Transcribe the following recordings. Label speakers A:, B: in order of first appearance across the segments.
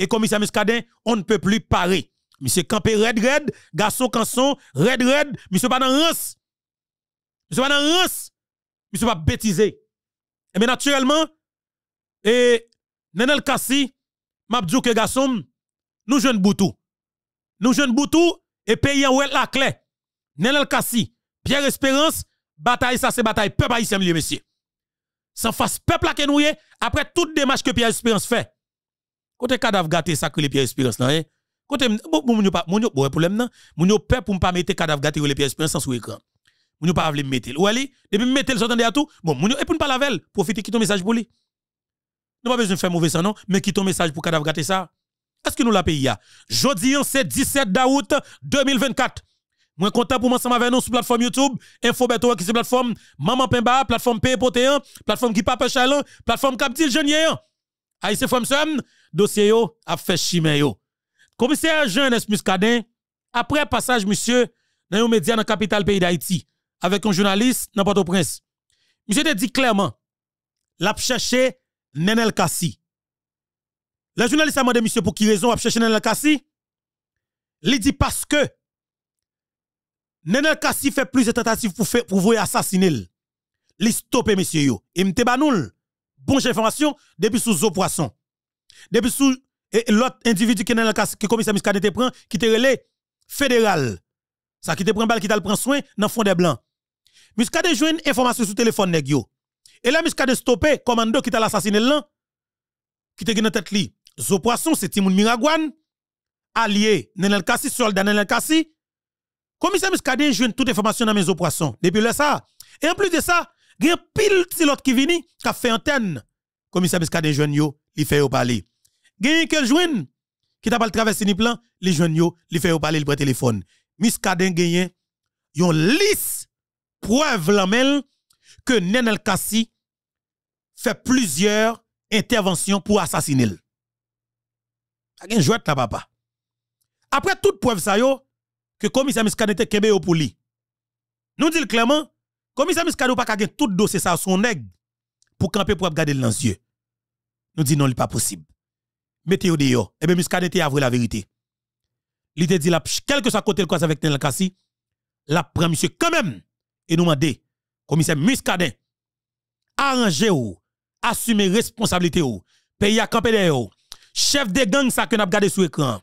A: et commissaire Muscadin, on ne peut plus parer. Monsieur campé red red, garçon canson, red red, monsieur pas dans rance. Monsieur pas dans Monsieur pas bêtisé. Et eh bien naturellement, et Nenel Kassi, m'a dit que garçon, nous jeunes boutou. Nous jeunes boutou et pays en la clé. Nenel Kassi, Pierre Espérance, bataille ça c'est bataille peuple haïtien monsieur. Sans face peuple à kenouye après toute démarche que Pierre Espérance fait. Côté cadavre gâté, ça que les pierres espérance, non, hein? Côté, mon yo pas, mon bon, problème, non? Mon yo peur pour pas mettre cadavre gâté ou les pierres espérance sur écran. Mon yo pas voulu mettre. Ou elle, depuis mettre, j'entendais à tout. Bon, mon yo, et pour ne pas laver, profitez qui ton message pour lui. Nous pas besoin de faire mauvais ça, non? Mais qui ton message pour cadavre gâté ça? Est-ce que nous la pays a? Jodi, c'est 17 août 2024. Moi content pour m'ensemble avec nous sur plateforme YouTube, Infobeto qui c'est plateforme Maman Pemba, plateforme Paye plateforme qui Papa chalon, plateforme Captil Genier. Aïe, c'est dossier yo a fait chimé yo. Commissaire Jean-Nes Muscadin, après passage monsieur dans un média dans la capitale pays d'Haïti, avec un journaliste dans Port-au-Prince, monsieur te dit clairement, l'a cherché Nenel Kassi. Le journaliste a demandé monsieur pour qui raison a cherché Nenel Kassi. Il dit parce que Nenel Kassi fait plus de tentatives pour vous assassiner. Il stoppe monsieur yo. Et m'te banoul. Bonne information depuis sous eau poisson. Depuis sous l'autre individu qui est commissaire Muscadet prend, qui te relé fédéral. Ça qui te prend balle, qui te prend soin dans le fond des blancs. a joue une information sur téléphone nèg yo. Et là, a stoppé, commando qui t'a assassiné là, qui te dans tête li. Zo poisson, c'est Timoun Miragouane, allié dans le Kassi, soldat Nenel casse Commissaire a joue toute information dans mes zo poisson. Depuis là, ça. Et en plus de ça, il y a pile de l'autre qui vient, qui a fait antenne. Commissaire Muscadet joue yo, il fait parler. Gagne que joine qui t'a pas traversé ni plan, les jeunes yo, les fait parler le téléphone. Miskaden gagne yon lisse preuve que Nenel Kassi fait plusieurs interventions pour assassiner. gen jouet la papa. Après toute preuve ça yo que commissaire Miskaden était kebe pour lui. Nous disons clairement commissaire n'a pas gagne tout dossier ça son nèg pour camper pour garder dans yeux. Nous dit non, n'est pas possible mettez vous dehors. Et eh bien, Muscadet a avoué la vérité. Il te dit, quel que soit côté le avec Nel Kassi, la prend monsieur quand même. Et nous dit commissaire Muscadet, arrangez vous assumez responsabilité ou, pays à camper de chef de gang ça que n'a gardé sous écran.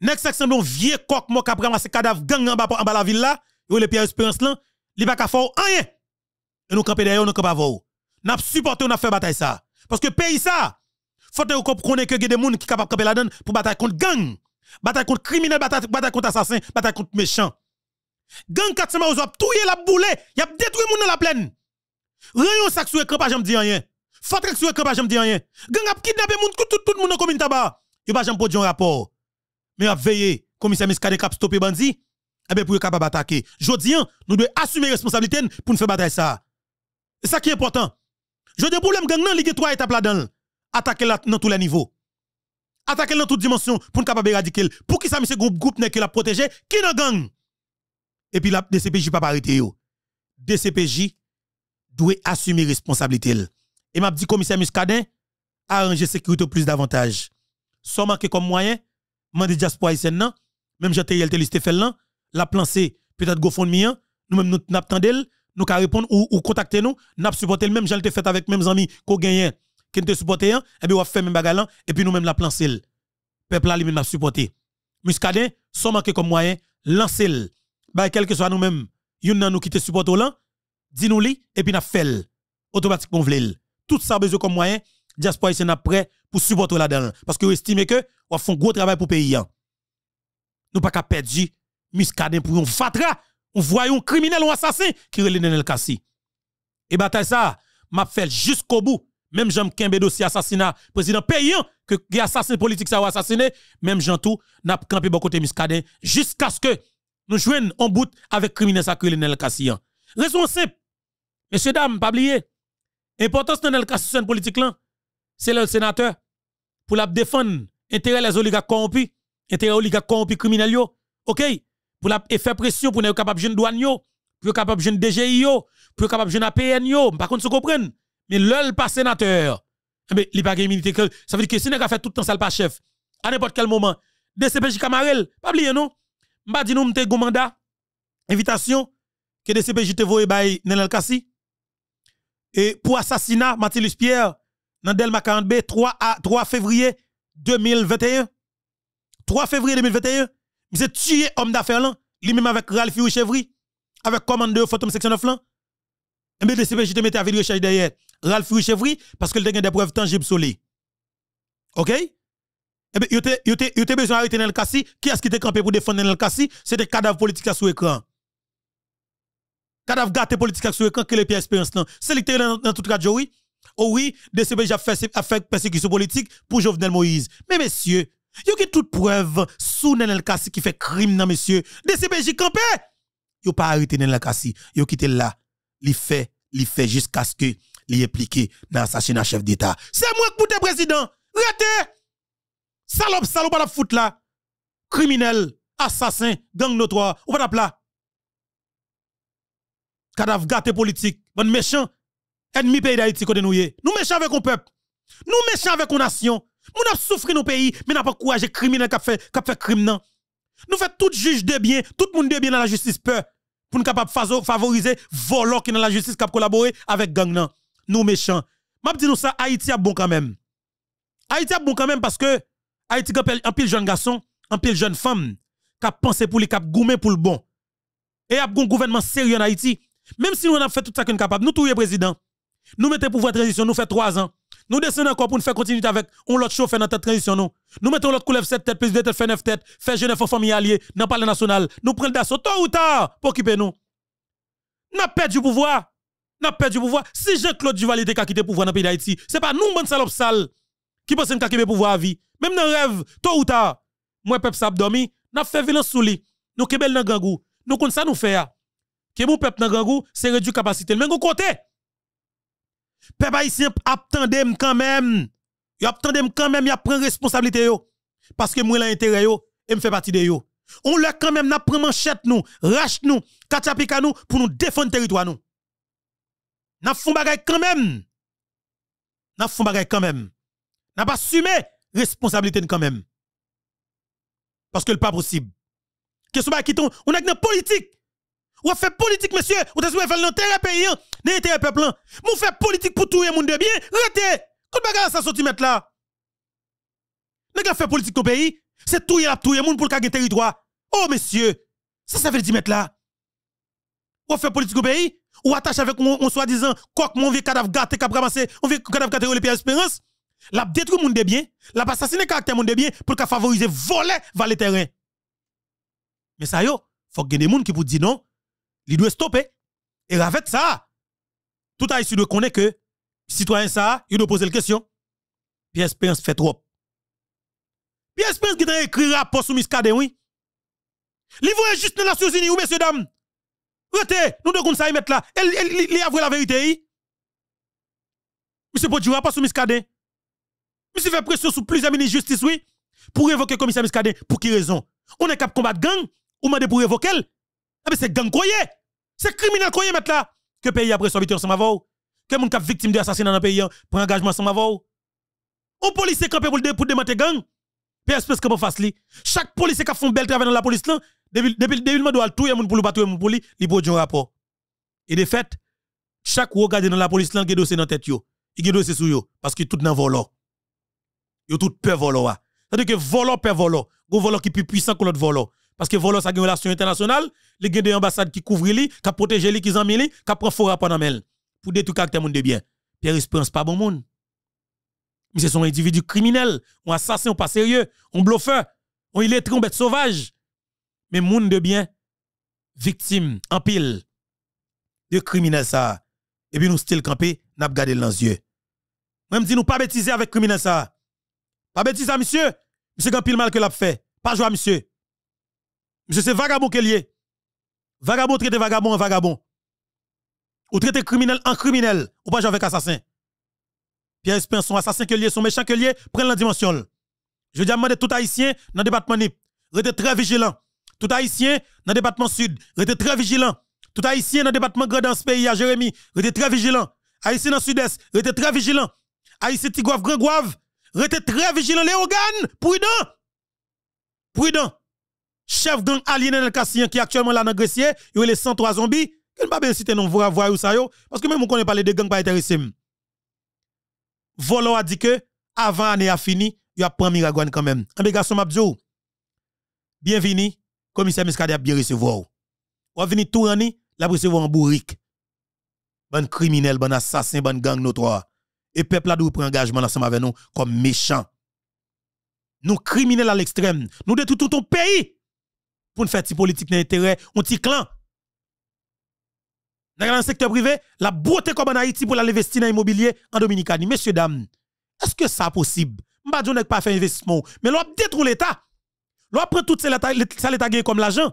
A: Next exemple, un vieux coq qui a ramassé cadavre gang en bas en bas la ville là, et le Pierre Espérance là, il va pas faire rien. Et nous camper derrière, nous camper avant. N'a supporté, a fait bataille ça. Parce que pays ça, faut que vous que y des gens qui sont capables de camper la donne pour battre contre gang, bataille contre criminel, bataille contre assassin, bataille contre méchant. Gang 400 maos a touye la boule, y a détruit moun dans la plaine. Rayon sac sur écran pas j'aime dire rien. Fatrek sur écran pas j'aime dire rien. Gang a kidnappé moun tout tout tout a dans commune tabac. a pas j'aime dire un rapport. Mais a veiller commissaire Miskade cap stopper bandi. Et eh bien pour yo capable attaquer. Jodi hein, nous devons assumer responsabilité pour nous faire bataille ça. C'est ça qui est important. Je dis problème gang nan li gen trois étapes là-dedans attaquer dans tous les niveaux. Attaquer dans toutes dimensions pour nous capable éradiquer. Pour qui ça monsieur groupe groupe n'est que la protéger, qui n'a gang. Et puis la DCPJ pas arrêté yo. DCPJ doit assumer responsabilité. Et m'a dit commissaire Muscadin arranger sécurité plus davantage. Sans manquer comme moyen, mande diaspora haïtienne non, même j'étais yel listé fait là, la planse, peut-être mien, nous même nous n'attendel, nous qu'à répondre ou, ou contacter nous, n'a supporter le même j'étais fait avec même amis qu'on gagné qui te supporte, et puis on fait même bagalan, et puis nous même la plancel Peuple là, lui-même supporter. supporté. Muscadin, sans manquer comme moyen, lancez-le. Bah, quel que soit nous-mêmes, yon nan nous qui te supporte là, dis-nous li, et puis n'a fait Automatiquement, vle Tout ça besoin comme moyen, diaspora ici n'a prêt pour supporter là-dedans. Parce que estime estimez que, fait un gros travail pour pays. Hein. Nous pas qu'à perdre Muscadin pour un fatra, on voit criminel ou assassin qui relève Nenel Kassi. Et bataille ça, m'a fait jusqu'au bout même Jean Kembe dossier assassinat président payant que les assassin politique ça assassiné même Jean tout n'a campé beaucoup côté miscadin jusqu'à ce que nous jouions en bout avec criminel sacré le Kassian. Hein. Raison simple. Messieurs dames, pas oublier. Importance de la politique là, c'est le sénateur pour la défendre intérêt les oligarques corrompus, intérêt oligarques corrompus criminels yo. OK Pour la faire pression pour ne capable jeune douane yo, pour capable jeune DGI yo, pour capable jeune APN yo. Par contre, se comprenez mais le pas sénateur, mais il pas immunité. Ça veut dire que si pas fait tout le temps ça le pas chef, à n'importe quel moment, DCPJ Camarel, pas oublier non, m'a dit nous mandat, invitation que DCPJ te voye Nenel Kassi. Et pour assassinat Mathilus Pierre dans Delma 40B 3 3 février 2021. 3 février 2021, s'est tué homme d'affaires là, lui-même avec Ralph Chevry, avec commandeur Photom section 9 là. Et eh bien DCPJ te mettait à ville recherche derrière. Ralph Richevry parce qu'il a des preuves tangibles sur lui. OK Eh bien, il a besoin d'arrêter Nel Kassi. Qui est-ce qui était campé pour défendre Nel Kassi C'était cadavre politique sous l'écran. Cadavre gâté politique sur l'écran, le est Espérance. C'est le dans, dans toute radio, oui. Oh oui, D.C.B.J. a fait, persécution politique pour Jovenel Moïse. Mais messieurs, y a toute preuve sous Nenel Kassi qui fait crime messieurs monsieur. a campé. n'a pas arrêté Nenel Kassi. a quitté là. Il fait, il fait jusqu'à ce que li impliqué dans l'assassinat chef d'État. C'est moi qui êtes président. Rete! Salope, salope, pas la foutre là. Criminel, assassin, gang notoire, ou pas la plat. Cadavre gâté politique, bon méchant, ennemi pays d'Haïti côté nous Nous méchants avec un peuple. Nous méchants avec une nation. Nous avons souffert nos pays, mais nous pas courage criminel qui fait, qui fait crime Nous faisons tout juge de bien, tout monde de bien dans la justice peur pour nous capable favoriser voleurs qui dans la justice qui collaborer avec gang nous méchants. M'a dit nous ça, Haïti a bon quand même. Haïti a bon quand même parce que Haïti a un pile jeune garçon, un pile jeune femme, qui a pensé pour les, qui a goumé pour le bon. Et a un gouvernement sérieux en Haïti. Même si nous avons fait tout ça qu'on est capable, nous tous les présidents, nous mettons pouvoir transition, nous fait trois ans. Nous descendons encore pour nous faire continuer avec on l'autre chauffeur dans notre transition. Nous, nous mettons l'autre couleur 7 têtes, plus de têtes, fait 9 têtes, fait Genève famille alliée, dans le palais national. Nous prenons d'assaut tôt ou tard pour occuper nous. Nous perdons perdu le pouvoir n'a perdu pouvoir. Si Jean-Claude Duval était quitté pouvoir dans le pays d'Haïti, c'est pas nous, bon salope sale, qui pensons qu'il a pouvoir à vie. Même dans rêve, tôt ou tard, moi, peuple s'abdomi, n'a fait violence sous lui. Nous, kebel dans gangou. Nous, comme ça, nous faire. Ah. Que mon peuple dans gangou, c'est réduit capacité. Mais au côté. Peuple haïtien, attendez quand même. Yo attendez quand même, il prend responsabilité yo. Parce que moi, l'intérêt yo, et me fait partie de yo. On l'a quand même, n'a pris manchette nous, rache nous, à nous, pour nous défendre territoire nous n'a fond bagaille quand même. N'a fond bagaille quand même. N'a pas assumé responsabilité quand même. Parce que le pas possible. Qu'est-ce qui tombe On a une politique. On fait politique, monsieur. On a fait l'intérêt paysan, l'intérêt peuple. Hein. On fait politique pour tout le monde de bien. Rete. Quand bagarre ça sorti mettre là. N'a fait politique au pays. C'est tout la tout le monde pour le territoire. Oh, monsieur. Ça, ça veut dire mettre là. On fait politique au pays ou attache avec mon soi-disant que mon vieux cadavre gâté qui a ramassé on vieux cadavre gâté le Pierre Espérance l'a détruit monde de bien l'a assassiné caractère monde de bien pour qu'a favoriser voler valer terrain mais ça il faut que des monde qui vous disent non il doit stopper et avec ça tout ici de connaître que citoyen ça il doit poser la question Pierre Espérance fait trop Pierre Espérance qui a écrit rapport sur Miscadé oui Ils juste dans les Nations Unies ou messieurs dames nous devons ça y mettre là. Il y a la vérité. Monsieur Bodjoua, hein, pas sous Miskade. Monsieur fait pression sur plusieurs ministres de justice, oui, pour évoquer le commissaire Miskade. Pour qui raison On est capable de combattre gang, ou m'a pour évoquer elle. Ah, eh mais ben, c'est gang croyé. C'est criminel croyé mettre là. Que pays après soit ensemble avant. Que mon cap victime assassinat dans le pays hein, prend engagement ensemble police On policier campé pour démonter gang. PSP ce que vous faites Chaque policier qui fait un bel travail dans la police là, depuis le début, doit tout le monde pour le battre pour lui, il un rapport. Et de fait, chaque ou dans la police, il y a dossier dans la tête. Il y a dossier sur yo parce que tout dans volo Yo tout peur volant. C'est-à-dire que volant peur volant. Un volant qui est plus puissant que l'autre volant. Parce que volant, ça a une relation internationale. Il y des ambassades qui couvrent lui, qui protègent lui, qui mis lui, qui prennent fort rapport dans elle. Pour détruire caractère monde de bien. Pierre Espérance, pas bon monde. Mais c'est son individu criminel, un assassin, pas sérieux, un bluffeur, un illettré, un bête sauvage mais monde de bien victime en pile de criminels ça et puis nous still camper n'a gardé dans yeux même dis, nous pas bêtiser avec criminels ça pas bêtiser monsieur monsieur grand pile mal que l'a fait pas joie monsieur monsieur c'est vagabond qu'il est vagabond traité vagabond en vagabond ou traité criminel en criminel ou pas jouer avec assassin Pierre Espin son assassin que lié son méchant que lié la dimension je dis à tout haïtien dans le département NIP restez très vigilant tout haïtien dans le département sud, restez très vigilant. Tout haïtien dans le département grand dans ce pays, Jérémy, restez très vigilant. Haïtien dans le sud-est, restez très vigilant. Haïtien Tigouave, Grand Gouave, restez très vigilant. Les organes, prudent. Prudent. Chef gang dans le Cassien, qui actuellement là dans Grecier, il y a les 103 zombies. Je ne pas bien citer non voir voir ça yo parce que même on connaît pas les gangs pas intéressés. Volo a dit que avant année a fini, il a pris Miragouane quand même. Un eh garçon m'a oh, Bienvenue commissaire Miskadé a bien recevoir. Ou venu tout rani, la recevoir en bourrique. Bon criminel, bon assassin, bon gang notoire. Et peuple a dû prendre engagement ensemble avec nous comme méchants. Nous criminels à l'extrême, nous détruisons tout ton pays pour nous faire des politique d'intérêt, un petit clan. Dans le secteur privé, la beauté comme en Haïti pour investir dans l'immobilier en Dominicanie. Messieurs, dames, est-ce que ça possible? Je ne pas faire investissement, mais l'on détruit l'État. L'on prend tout ça l'état gagné comme l'argent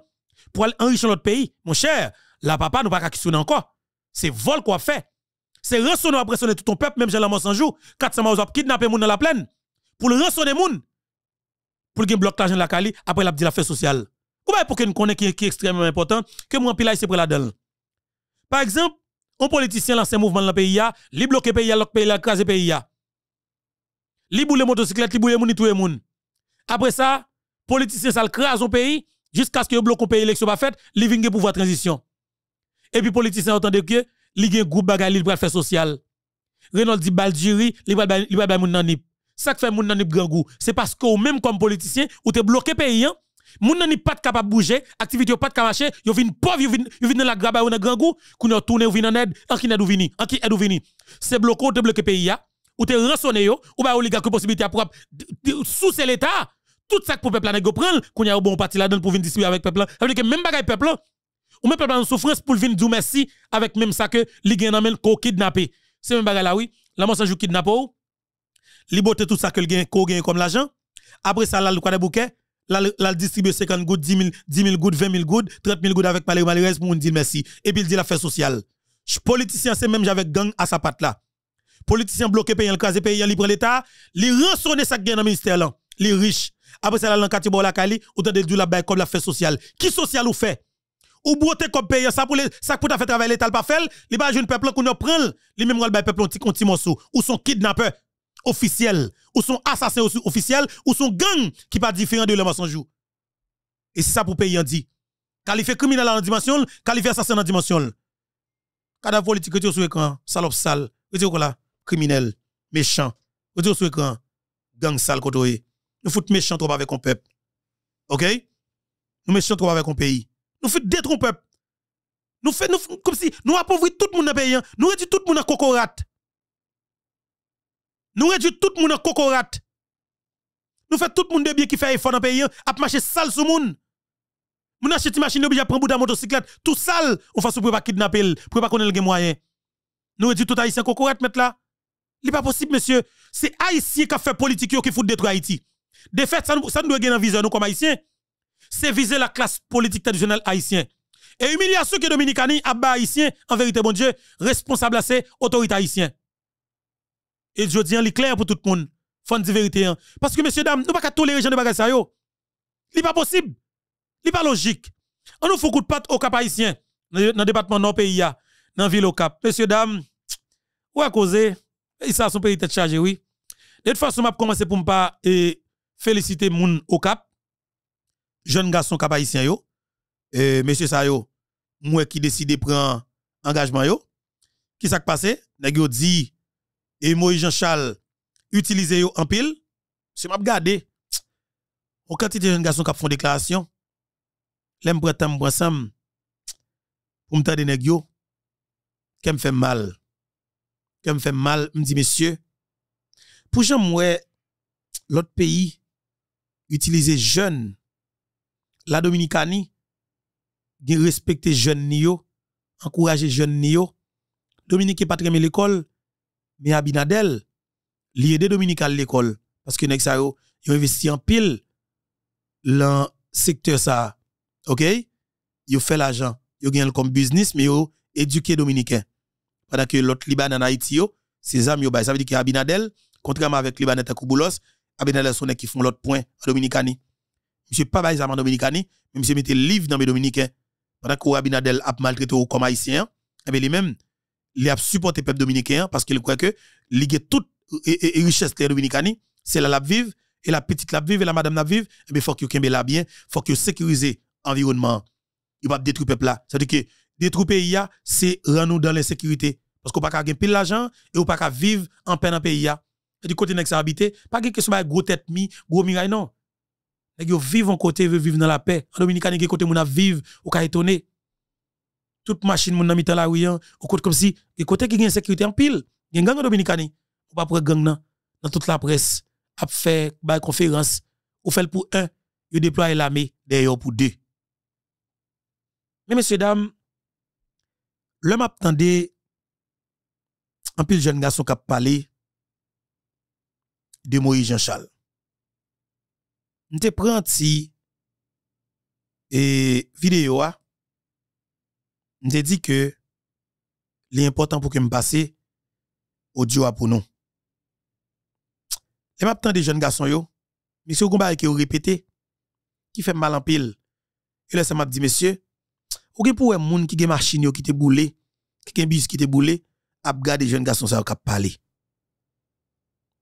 A: pour enrichir l'autre pays. Mon cher, la papa nous pas questionner encore. C'est vol quoi fait. C'est à après tout ton peuple même j'ai la mort sans jour. 400 morts avez kidnappé moun dans la plaine pour le les moun pour le bloc l'argent la Cali après la dit l'affaire sociale. Ou bien pour que nous qui est extrêmement important que moi pile c'est pour la donne. Par exemple, un politicien lance un mouvement dans le pays, il bloque le pays, l'autre pays, il crase le pays. Il boule les il boule les moun, Après ça, politicien ça le crase au pays jusqu'à ce que bloque au pays élection pas faite, li vinn transition. Et puis politicien entend que li gen groupe bagay li pral faire social. Renaud dit Baljiri, li pral li pral moun nanip. Ça que fait moun nanip grand goût, c'est parce que même comme politicien ou te bloqué pays hein, moun nanip pas capable bouger, activité pas capable marcher, yo vinn pauvre, yo vinn yo vinn dans la graba ou dans grand goût, qu'on yo tourner ou vinn en aide, en qui aide ou vini, en qui aide ou C'est bloqué ou te bloqué pays hein. Ou te rançonné yo, ou ba oligarque possibilité propre sous l'État tout ça que pour peuple là nèg prend qu'on y a un bon parti là-dedans pour venir distribuer avec peuple là ça veut dire que même bagaille peuple ou même peuple en souffrance pour venir dire merci avec même ça que li gagne dans ko kidnapper c'est même bagaille là oui la monsieur jou kidnapper li tout ça que le gagne ko gagne comme l'argent après ça là le quoi bouquet la, 50 gouttes, 10 000, gouttes, 20 000 gouttes, 30 000 gouttes avec Palais Malérez pour nous dire merci. Et puis il dit l'affaire sociale. Politicien, c'est même j'avais gang à sa patte là. Politicien bloqué, payant le cas, payant libre l'État, Ils rançonner ça gagne dans le ministère là. Les riches, après ça, dans quartier Bolakali, ou t'as des la comme la fête sociale. Qui social ou fait? Ou boite comme pays ça pour ça pour faire travailler l'État pas fait, les pas jeune peuple qu'on prend, les mêmes le peuple on petit petit morceau, ou son kidnappeur officiel, ou son assassin officiel, ou son gang qui pas différent de le jour Et c'est ça pour payer dit. Qualifié criminel en dimension, qualifié assassin en dimension. Cadavre politique sur écran, salope sale, quoi là, criminel, méchant, retire sur écran, gang sale côté. Nous foutons méchants trop avec un peuple. OK Nous méchants trop avec un pays. Nous foutons détruire un peuple. Nous faisons comme si nous appauvrissons tout le monde dans le pays. Hein. Nous réduisons tout le monde en cocorate. Nous réduisons tout le monde en cocorate. Nous faisons tout le monde de bien qui fait effort dans le pays. À hein. marcher sale sur le monde. Nous achetons une machine obligée à prendre bout de motocyclette. Tout sale. On fait pour pas kidnapper, pour pas connaître les moyens. Nous réduisons tout haïtien cocorate mettre là. n'est pas possible, monsieur. C'est haïtien qui a fait politique qui fout détruire Haïti. De fait, ça, ça nous doit gagner vision nous comme haïtiens. C'est viser la classe politique traditionnelle haïtienne. Et humiliation que Dominicani a bas haïtien, en vérité, bon Dieu, responsable à ces autorités haïtiennes. Et je dis, en clair pour tout le monde. Fond de vérité. Hein. Parce que, messieurs, dames, nous ne pouvons pas tolérer les gens de bagarre. Ce n'est pas possible. Ce n'est pas logique. On nous faut coup de patte au Cap haïtien, dans le département nord pays, dans la ville au Cap. Messieurs, dames, vous avez il ils sont son pays tête chargé, oui. De toute façon, je vais commencer pour ne pas féliciter moun au cap, jeune garçon cap haïtien yo, et monsieur sa yo, moi qui décide prendre engagement yo. Qui s'est passé? Nèg yo dit, et moi Jean-Charles utilisez yo en pile. C'est m'a regardé. Au quantité de jeunes garçons qui font déclaration, l'aime prend temps ensemble pour me nèg yo qui me fait mal. Qui me fait mal, me dit monsieur, pour moi, l'autre pays utiliser jeune la dominicanie respecter jeune nio encourager jeune nio dominique n'est pas très l'école mais Abinadel li aider dominique à l'école parce que nèg sa investi en pile dans secteur ça OK yo fait l'argent yo gagne comme business mais yo éduquer Dominicains. pendant que l'autre liban en Haïti yo ses amis yo bah, ça veut dire que Abinadel contrairement avec liban et Kouboulos Abinadel Sonek qui font l'autre point à Dominicani. Monsieur pas baïs à Dominicani, mais monsieur mette livre dans mes Dominicains. Pendant que Abinadel a maltraité comme haïtien, et eh bien lui-même, il a supporté le peuple dominicain parce qu'il croit que ligue toute richesse les Dominicani, c'est la lab vive, et la petite lab vive, et la madame lap vive, et eh bien faut que vous la bien, faut que sécuriser l'environnement. Il va détruire le peuple là. C'est-à-dire que détruire le pays, c'est renouer dans l'insécurité. Parce qu'on ne peut pas gagner de l'argent et on ne peut pas vivre en peine dans le pays du côté nèg ça habité, pas que ce gros tête mi, gros miraille non. Nèg yo vivent en côté, veut vivre dans la paix. En Dominicaine côté mon a vivre ou ka étonné. Toute machine moun nan mitan la rue hein, ou côté comme si, et côté qui gagne sécurité en pile, gen gang en Dominicaine, hein. ou pas prendre gang nan dans toute la presse, a faire ba conférence, ou fait pour un, yo déploie l'armée d'ailleurs pour deux. Mais messieurs dames, l'homme attendait un pile jeune garçon qui a parlé de Moïse Jean-Charles. Nous te prends et vidéo a nous te dit que l'important pour que me passe audio a pour nous. Les maintenant des jeunes garçons yo, monsieur Gomba qui ont répété qui fait mal en pile. Et là ça m'a dit monsieur, ou qui pour un monde qui gen machine yo qui te boulé, qui des bus qui te boulé, a des jeunes garçons ça qui parler.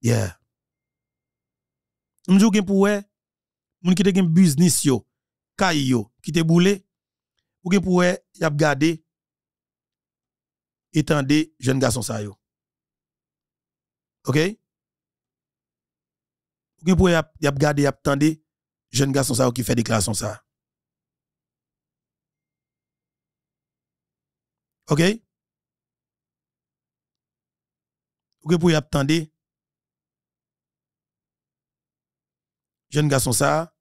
A: Yeah. M'djou gen pour moun ki te gen business yo, kay yo, ki te boule, ou gen yap gade, jeune garçon ça yo. OK Ou pour y a garder y jeune garçon ça qui fait déclaration ça. OK Ou pour y jeune garçon ça,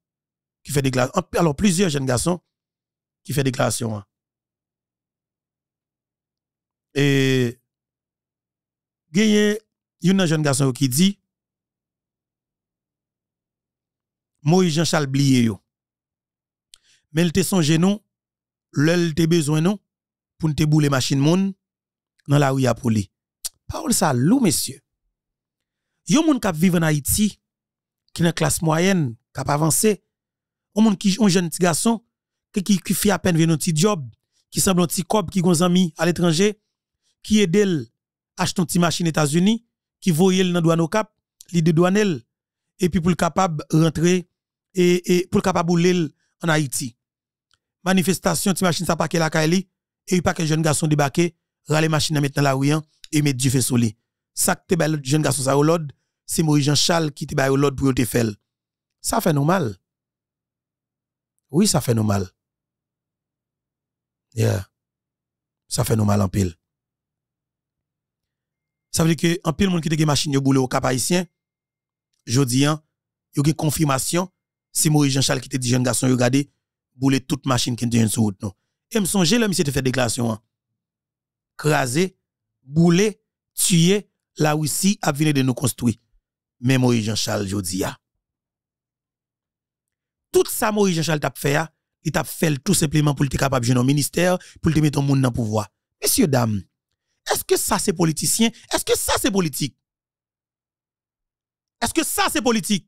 A: qui fait déclaration. Alors, plusieurs jeunes garçons qui fait déclaration. Hein. Et, il y a un jeune garçon qui dit, Moi Jean-Charles Blié yo. Mais il te songe nous, l'elle te besoin non, pour te bouler machine moun, dans la rue à poule. Parole ça, lou, messieurs. Yon moun kap vivent en Haïti, qui est une classe moyenne, qui a avancé, un monde qui un jeune petit garçon qui qui fait à peine venir un petit job, qui semble un petit cop qui gon ami à l'étranger, qui aide acheter une petite machine aux États-Unis, qui voyait dans douane au cap, les douaniers et puis pour le capable rentrer et, et pour le capable rouler en Haïti. Manifestation petite machine ça paquet la Kaili et pas que jeune garçon débarqué, la machine maintenant la rue, hein, et mettre du feu sur lui. Ça que bel jeune garçon ça au l'ordre si Maurice Jean Charles qui te baille l'autre pour te faire. Ça fait nous mal. Oui, ça fait nous mal. Yeah. Ça fait nous mal en pile. Ça veut dire que en pile monde qui te une machine au boulot au cap haïtien, il y a une confirmation, si Maurice Jean Charles qui te dit jeune garçon, regardez, boule toute machine qui est sur route non. Et me songer là, monsieur te fait déclaration. Hein. Craser, bouler, tuer, la Russie a venu de nous construire mais Maurice Jean-Charles Jodia. Tout ça Maurice Jean-Charles t'a fait, il t'a fait tout simplement pour être capable de jouer au ministère, pour te mettre monde dans le pouvoir. Messieurs, dames, est-ce que ça c'est politicien? Est-ce que ça c'est politique? Est-ce que ça c'est politique?